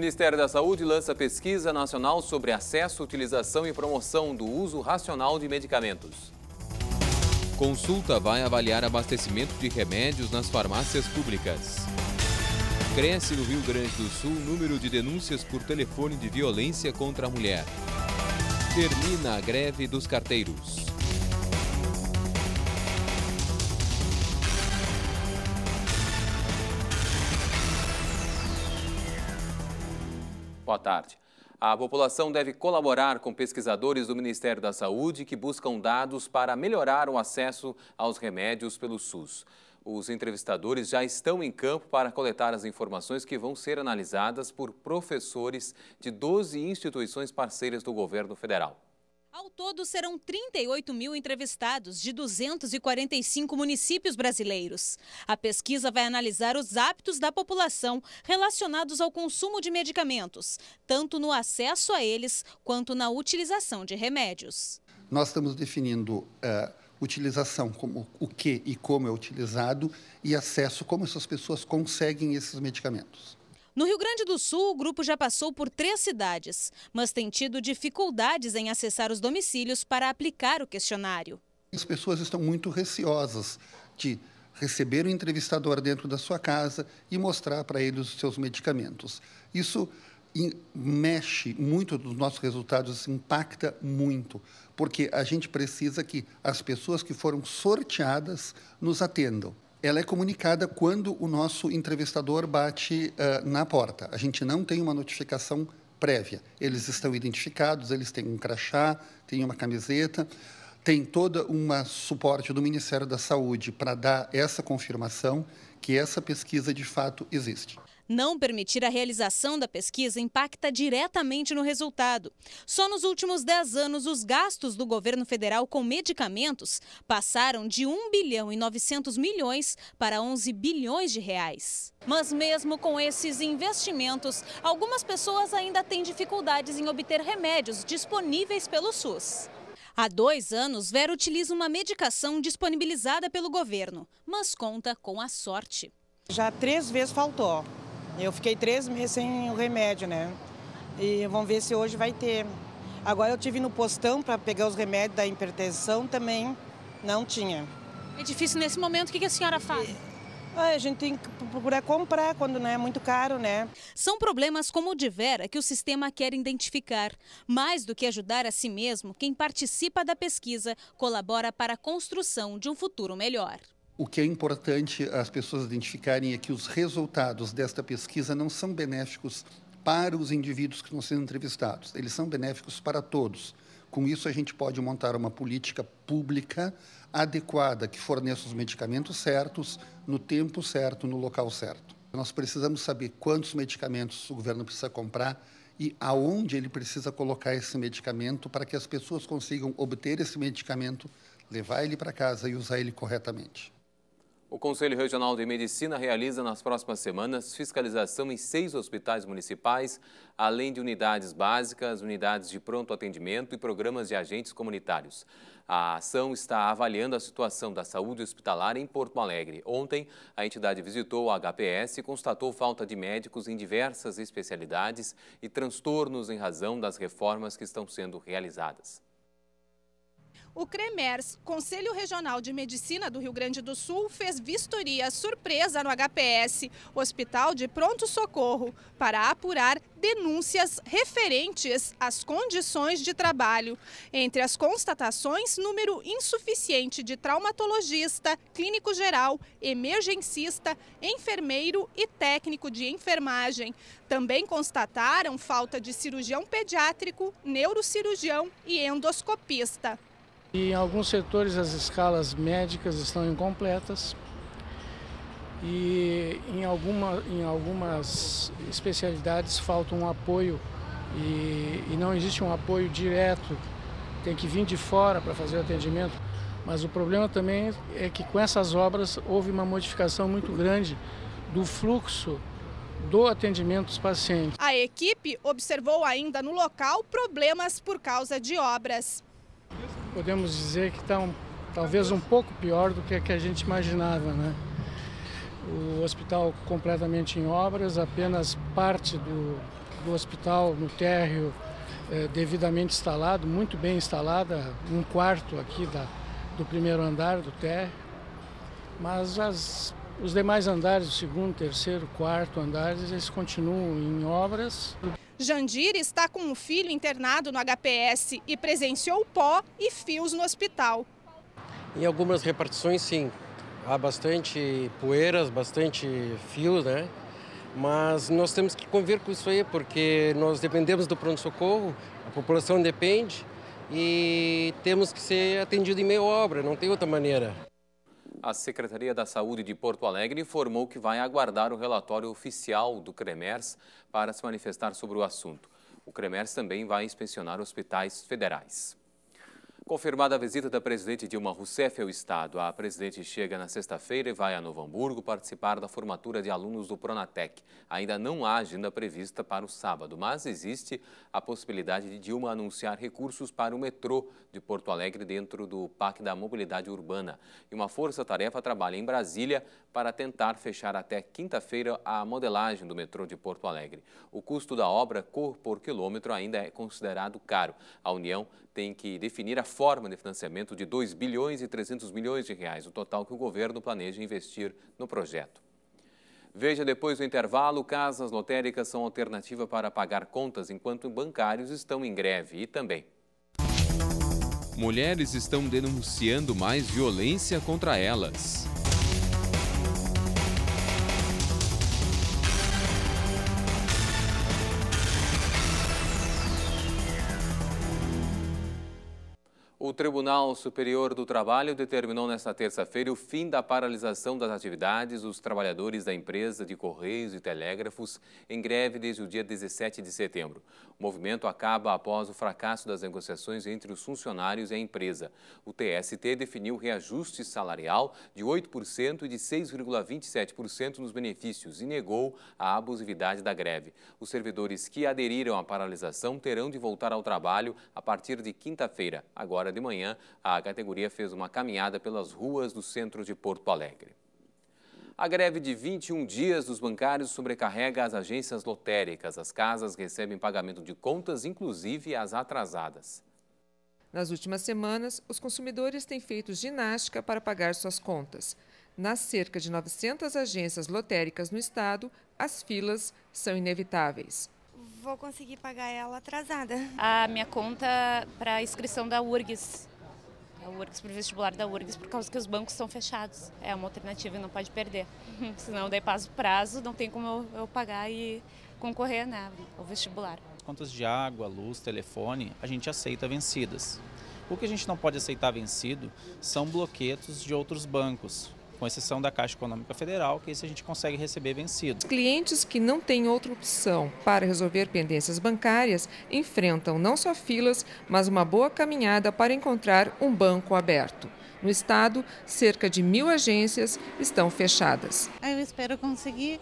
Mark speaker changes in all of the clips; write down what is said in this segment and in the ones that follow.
Speaker 1: Ministério da Saúde lança pesquisa nacional sobre acesso, utilização e promoção do uso racional de medicamentos. Consulta vai avaliar abastecimento de remédios nas farmácias públicas. Cresce no Rio Grande do Sul o número de denúncias por telefone de violência contra a mulher. Termina a greve dos carteiros. Boa tarde. A população deve colaborar com pesquisadores do Ministério da Saúde que buscam dados para melhorar o acesso aos remédios pelo SUS. Os entrevistadores já estão em campo para coletar as informações que vão ser analisadas por professores de 12 instituições parceiras do governo federal.
Speaker 2: Ao todo, serão 38 mil entrevistados de 245 municípios brasileiros. A pesquisa vai analisar os hábitos da população relacionados ao consumo de medicamentos, tanto no acesso a eles quanto na utilização de remédios.
Speaker 3: Nós estamos definindo eh, utilização como o que e como é utilizado e acesso como essas pessoas conseguem esses medicamentos.
Speaker 2: No Rio Grande do Sul, o grupo já passou por três cidades, mas tem tido dificuldades em acessar os domicílios para aplicar o questionário.
Speaker 3: As pessoas estão muito receosas de receber o entrevistador dentro da sua casa e mostrar para ele os seus medicamentos. Isso mexe muito nos nossos resultados, impacta muito, porque a gente precisa que as pessoas que foram sorteadas nos atendam ela é comunicada quando o nosso entrevistador bate uh, na porta. A gente não tem uma notificação prévia. Eles estão identificados, eles têm um crachá, têm uma camiseta, tem toda uma suporte do Ministério da Saúde para dar essa confirmação que essa pesquisa de fato existe.
Speaker 2: Não permitir a realização da pesquisa impacta diretamente no resultado. Só nos últimos 10 anos, os gastos do governo federal com medicamentos passaram de 1 bilhão e 900 milhões para 11 bilhões de reais. Mas mesmo com esses investimentos, algumas pessoas ainda têm dificuldades em obter remédios disponíveis pelo SUS. Há dois anos, Vera utiliza uma medicação disponibilizada pelo governo, mas conta com a sorte. Já três vezes faltou. Eu fiquei três meses sem o remédio, né? E vamos ver se hoje vai ter. Agora eu tive no postão para pegar os remédios da hipertensão também, não tinha. É difícil nesse momento, o que a senhora faz? a gente tem que procurar comprar quando não né, é muito caro, né? São problemas como o de Vera que o sistema quer identificar. Mais do que ajudar a si mesmo, quem participa da pesquisa colabora para a construção de um futuro melhor.
Speaker 3: O que é importante as pessoas identificarem é que os resultados desta pesquisa não são benéficos para os indivíduos que estão sendo entrevistados, eles são benéficos para todos. Com isso, a gente pode montar uma política pública adequada que forneça os medicamentos certos, no tempo certo, no local certo. Nós precisamos saber quantos medicamentos o governo precisa comprar e aonde ele precisa colocar esse medicamento para que as pessoas consigam obter esse medicamento, levar ele para casa e usar ele corretamente.
Speaker 1: O Conselho Regional de Medicina realiza nas próximas semanas fiscalização em seis hospitais municipais, além de unidades básicas, unidades de pronto atendimento e programas de agentes comunitários. A ação está avaliando a situação da saúde hospitalar em Porto Alegre. Ontem, a entidade visitou o HPS e constatou falta de médicos em diversas especialidades e transtornos em razão das reformas que estão sendo realizadas.
Speaker 4: O CREMERS, Conselho Regional de Medicina do Rio Grande do Sul, fez vistoria surpresa no HPS, Hospital de Pronto Socorro, para apurar denúncias referentes às condições de trabalho. Entre as constatações, número insuficiente de traumatologista, clínico geral, emergencista, enfermeiro e técnico de enfermagem. Também constataram falta de cirurgião pediátrico, neurocirurgião e endoscopista.
Speaker 5: E em alguns setores as escalas médicas estão incompletas e em, alguma, em algumas especialidades falta um apoio e, e não existe um apoio direto, tem que vir de fora para fazer o atendimento. Mas o problema também é que com essas obras houve uma modificação muito grande do fluxo do atendimento dos pacientes.
Speaker 4: A equipe observou ainda no local problemas por causa
Speaker 5: de obras podemos dizer que está um, talvez um pouco pior do que a, que a gente imaginava. Né? O hospital completamente em obras, apenas parte do, do hospital no térreo é, devidamente instalado, muito bem instalada, um quarto aqui da, do primeiro andar do térreo, mas as, os demais andares, o segundo, terceiro, quarto andares, eles continuam em obras.
Speaker 4: Jandira está com um filho internado no HPS e presenciou pó e fios no hospital.
Speaker 5: Em algumas repartições, sim. Há bastante poeiras, bastante fios, né? Mas nós temos que conviver com isso aí, porque nós dependemos do pronto-socorro, a população depende
Speaker 1: e temos que ser atendido em meia obra, não tem outra maneira a Secretaria da Saúde de Porto Alegre informou que vai aguardar o relatório oficial do CREMERS para se manifestar sobre o assunto. O CREMERS também vai inspecionar hospitais federais. Confirmada a visita da presidente Dilma Rousseff ao Estado, a presidente chega na sexta-feira e vai a Novo Hamburgo participar da formatura de alunos do Pronatec. Ainda não há agenda prevista para o sábado, mas existe a possibilidade de Dilma anunciar recursos para o metrô de Porto Alegre dentro do PAC da Mobilidade Urbana. E uma força-tarefa trabalha em Brasília para tentar fechar até quinta-feira a modelagem do metrô de Porto Alegre. O custo da obra por quilômetro ainda é considerado caro. A União tem que definir a forma de financiamento de 2 bilhões e 300 milhões de reais, o total que o governo planeja investir no projeto. Veja depois do intervalo, casas lotéricas são alternativa para pagar contas enquanto bancários estão em greve e também. Mulheres estão denunciando mais violência contra elas. Tribunal Superior do Trabalho determinou nesta terça-feira o fim da paralisação das atividades dos trabalhadores da empresa de Correios e Telégrafos em greve desde o dia 17 de setembro. O movimento acaba após o fracasso das negociações entre os funcionários e a empresa. O TST definiu reajuste salarial de 8% e de 6,27% nos benefícios e negou a abusividade da greve. Os servidores que aderiram à paralisação terão de voltar ao trabalho a partir de quinta-feira, agora de manhã, a categoria fez uma caminhada pelas ruas do centro de Porto Alegre. A greve de 21 dias dos bancários sobrecarrega as agências lotéricas. As casas recebem pagamento de contas, inclusive as atrasadas.
Speaker 6: Nas últimas semanas, os consumidores têm feito ginástica para pagar suas contas. Nas cerca de 900 agências lotéricas no estado, as filas são inevitáveis
Speaker 3: vou conseguir pagar ela atrasada. A minha
Speaker 6: conta
Speaker 2: para inscrição da URGS, a URGS para o vestibular da URGS, por causa que os bancos estão fechados. É uma alternativa e não pode perder. Senão daí passa o prazo, não tem como eu, eu pagar e concorrer né, ao vestibular.
Speaker 1: Contas de água, luz, telefone, a gente aceita vencidas. O que a gente não pode aceitar vencido são bloquetos de outros bancos,
Speaker 2: com exceção da Caixa Econômica Federal, que isso a gente consegue receber vencido. Os
Speaker 6: clientes que não têm outra opção para resolver pendências bancárias enfrentam não só filas, mas uma boa caminhada para encontrar um banco aberto. No estado, cerca de mil agências estão fechadas.
Speaker 2: Ah, eu espero conseguir,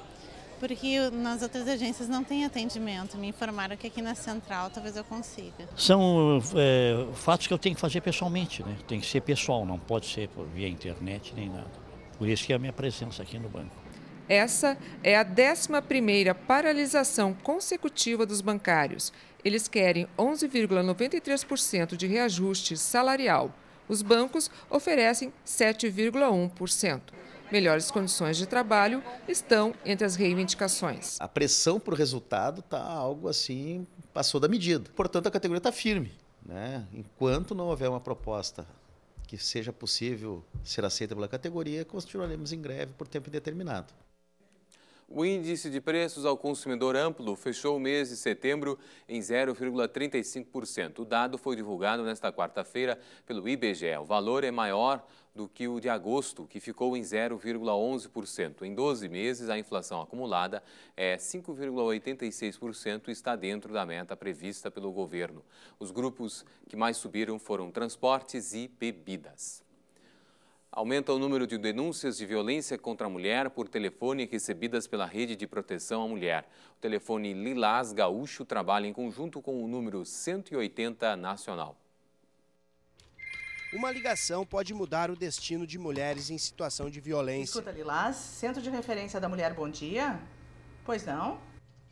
Speaker 2: porque nas outras agências não tem atendimento. Me informaram que aqui na central talvez eu consiga.
Speaker 3: São é, fatos que eu tenho que fazer pessoalmente, né? Tem que ser pessoal, não pode ser via internet nem nada. Por isso que é a minha presença aqui no banco.
Speaker 6: Essa é a 11ª paralisação consecutiva dos bancários. Eles querem 11,93% de reajuste salarial. Os bancos oferecem 7,1%. Melhores condições de trabalho estão entre as reivindicações. A
Speaker 5: pressão para o resultado está algo assim, passou da medida. Portanto, a categoria está firme. Né? Enquanto não houver uma proposta que seja possível ser aceita pela categoria, continuaremos em greve por tempo indeterminado.
Speaker 1: O índice de preços ao consumidor amplo fechou o mês de setembro em 0,35%. O dado foi divulgado nesta quarta-feira pelo IBGE. O valor é maior do que o de agosto, que ficou em 0,11%. Em 12 meses, a inflação acumulada é 5,86% e está dentro da meta prevista pelo governo. Os grupos que mais subiram foram transportes e bebidas. Aumenta o número de denúncias de violência contra a mulher por telefone recebidas pela Rede de Proteção à Mulher. O telefone Lilás Gaúcho trabalha em conjunto com o número 180 nacional.
Speaker 2: Uma ligação pode mudar o destino de mulheres em situação de violência. Escuta, Lilás, Centro de Referência da Mulher Bom Dia? Pois não?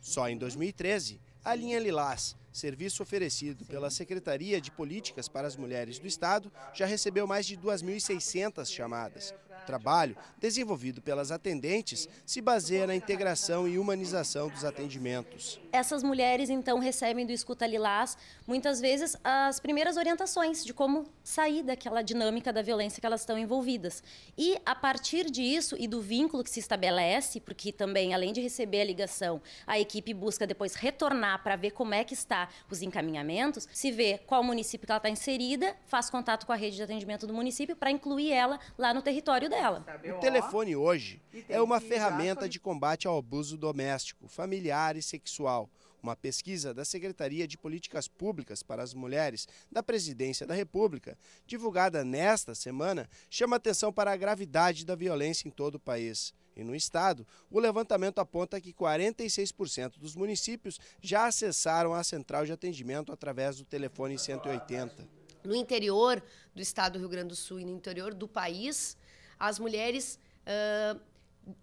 Speaker 2: Só em 2013 a linha Lilás, serviço oferecido pela Secretaria de Políticas para as Mulheres do Estado, já recebeu mais de 2.600 chamadas. O trabalho, desenvolvido pelas atendentes, se baseia na integração e humanização dos atendimentos. Essas mulheres, então, recebem do Escuta Lilás, muitas vezes, as primeiras orientações de como sair daquela dinâmica da violência que elas estão envolvidas. E a partir disso e do vínculo que se estabelece, porque também além de receber a ligação, a equipe busca depois retornar para ver como é que está os encaminhamentos, se vê qual município que ela está inserida, faz contato com a rede de atendimento do município para incluir ela lá no território dela. O telefone hoje é uma ferramenta de combate ao abuso doméstico, familiar e sexual uma pesquisa da Secretaria de Políticas Públicas para as Mulheres da Presidência da República, divulgada nesta semana, chama atenção para a gravidade da violência em todo o país. E no estado, o levantamento aponta que 46% dos municípios já acessaram a central de atendimento através do telefone 180.
Speaker 6: No interior do estado do Rio Grande do Sul e no interior do país, as mulheres uh,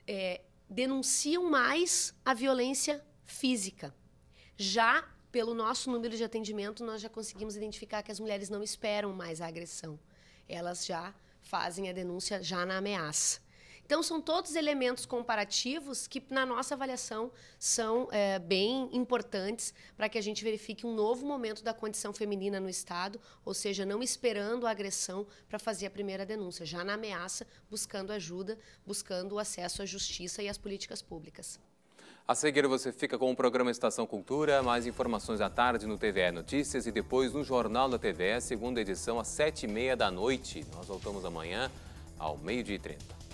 Speaker 6: é, denunciam mais a violência física já pelo nosso número de atendimento, nós já conseguimos identificar que as mulheres não esperam mais a agressão. Elas já fazem a denúncia já na ameaça. Então, são todos elementos comparativos que, na nossa avaliação, são é, bem importantes para que a gente verifique um novo momento da condição feminina no Estado, ou seja, não esperando a agressão para fazer a primeira denúncia, já na ameaça, buscando ajuda, buscando o acesso à justiça e às políticas públicas.
Speaker 1: A seguir você fica com o programa Estação Cultura, mais informações à tarde no TVE Notícias e depois no Jornal da TVE, segunda edição, às sete e meia da noite. Nós voltamos amanhã ao meio-dia e trinta.